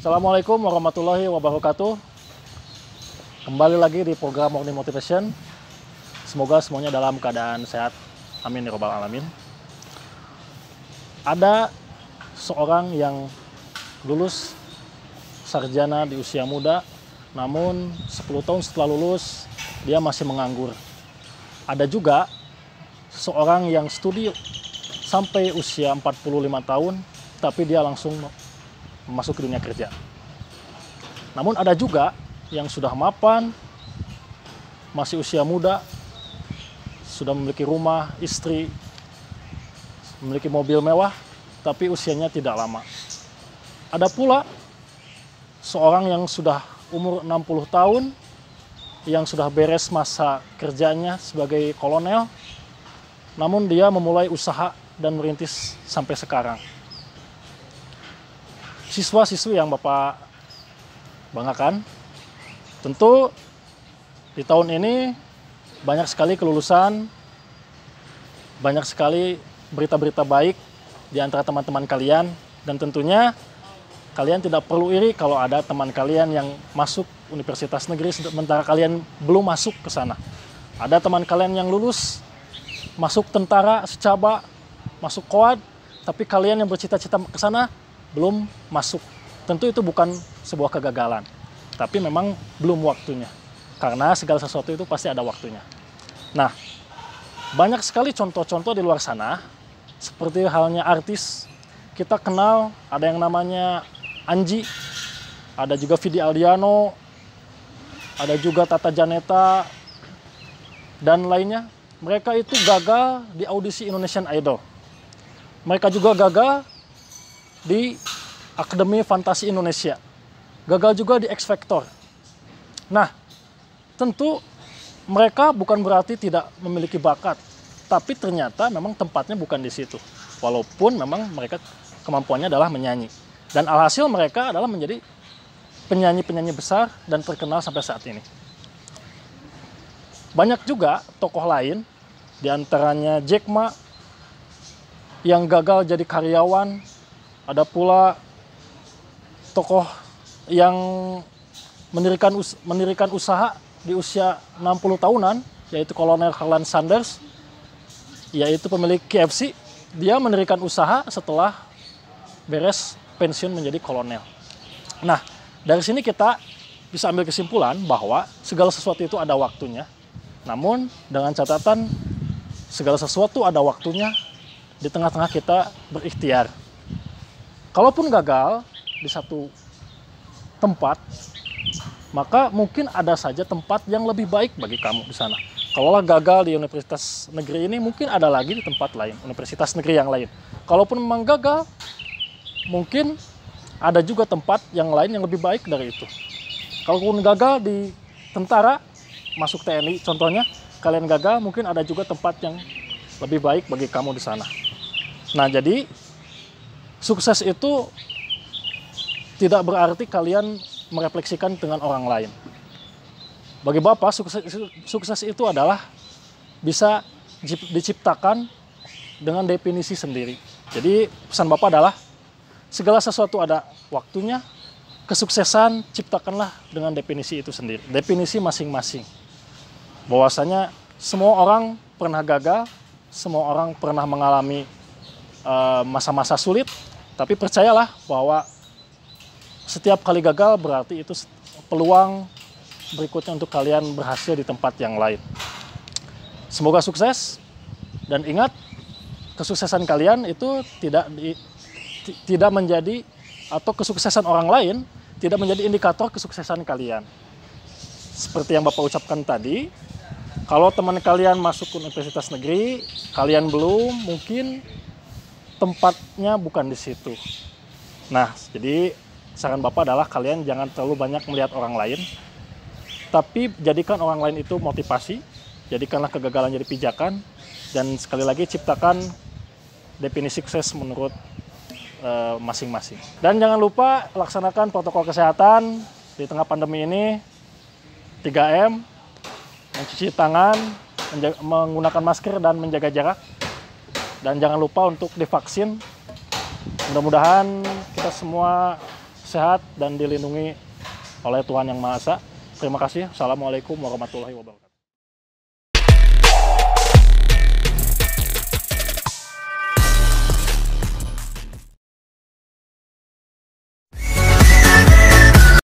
Assalamualaikum warahmatullahi wabarakatuh. Kembali lagi di program Morning Motivation. Semoga semuanya dalam keadaan sehat. Amin ya robbal alamin. Ada seorang yang lulus sarjana di usia muda, namun 10 tahun setelah lulus dia masih menganggur. Ada juga seorang yang studi sampai usia 45 tahun tapi dia langsung memasuki dunia kerja. Namun ada juga yang sudah mapan, masih usia muda, sudah memiliki rumah, istri, memiliki mobil mewah, tapi usianya tidak lama. Ada pula seorang yang sudah umur 60 tahun, yang sudah beres masa kerjanya sebagai kolonel, namun dia memulai usaha dan merintis sampai sekarang siswa-siswi yang Bapak banggakan. Tentu di tahun ini banyak sekali kelulusan, banyak sekali berita-berita baik di antara teman-teman kalian dan tentunya kalian tidak perlu iri kalau ada teman kalian yang masuk universitas negeri sementara kalian belum masuk ke sana. Ada teman kalian yang lulus masuk tentara secaba, masuk kuat, tapi kalian yang bercita-cita ke sana belum masuk. Tentu itu bukan sebuah kegagalan, tapi memang belum waktunya. Karena segala sesuatu itu pasti ada waktunya. Nah, banyak sekali contoh-contoh di luar sana, seperti halnya artis, kita kenal ada yang namanya Anji, ada juga Fidi Aldiano, ada juga Tata Janeta, dan lainnya. Mereka itu gagal di audisi Indonesian Idol. Mereka juga gagal di Akademi Fantasi Indonesia. Gagal juga di X Factor. Nah, tentu mereka bukan berarti tidak memiliki bakat, tapi ternyata memang tempatnya bukan di situ. Walaupun memang mereka kemampuannya adalah menyanyi. Dan alhasil mereka adalah menjadi penyanyi-penyanyi besar dan terkenal sampai saat ini. Banyak juga tokoh lain, diantaranya Jack Ma, yang gagal jadi karyawan ada pula tokoh yang mendirikan us mendirikan usaha di usia 60 tahunan yaitu Kolonel Harlan Sanders yaitu pemilik KFC dia mendirikan usaha setelah beres pensiun menjadi kolonel. Nah, dari sini kita bisa ambil kesimpulan bahwa segala sesuatu itu ada waktunya. Namun dengan catatan segala sesuatu ada waktunya di tengah-tengah kita berikhtiar. Kalaupun gagal di satu tempat, maka mungkin ada saja tempat yang lebih baik bagi kamu di sana. Kalaulah gagal di universitas negeri ini, mungkin ada lagi di tempat lain, universitas negeri yang lain. Kalaupun memang gagal, mungkin ada juga tempat yang lain yang lebih baik dari itu. Kalaupun gagal di tentara, masuk TNI contohnya, kalian gagal, mungkin ada juga tempat yang lebih baik bagi kamu di sana. Nah, jadi sukses itu tidak berarti kalian merefleksikan dengan orang lain. Bagi Bapak, sukses, sukses itu adalah bisa diciptakan dengan definisi sendiri. Jadi pesan Bapak adalah segala sesuatu ada waktunya, kesuksesan ciptakanlah dengan definisi itu sendiri, definisi masing-masing. Bahwasanya semua orang pernah gagal, semua orang pernah mengalami Eh, masa-masa sulit, tapi percayalah bahwa setiap kali gagal berarti itu peluang berikutnya untuk kalian berhasil di tempat yang lain. Semoga sukses dan ingat kesuksesan kalian itu tidak di, tidak menjadi atau kesuksesan orang lain tidak menjadi indikator kesuksesan kalian. Seperti yang Bapak ucapkan tadi, kalau teman kalian masuk ke universitas negeri, kalian belum, mungkin tempatnya bukan di situ. Nah, jadi saran Bapak adalah kalian jangan terlalu banyak melihat orang lain, tapi jadikan orang lain itu motivasi, jadikanlah kegagalan jadi pijakan, dan sekali lagi ciptakan definisi sukses menurut eh, masing-masing. E, dan jangan lupa laksanakan protokol kesehatan di tengah pandemi ini, 3M, mencuci tangan, menggunakan masker dan menjaga jarak, dan jangan lupa untuk divaksin. Mudah-mudahan kita semua sehat dan dilindungi oleh Tuhan Yang Maha Esa. Terima kasih. Assalamualaikum warahmatullahi wabarakatuh.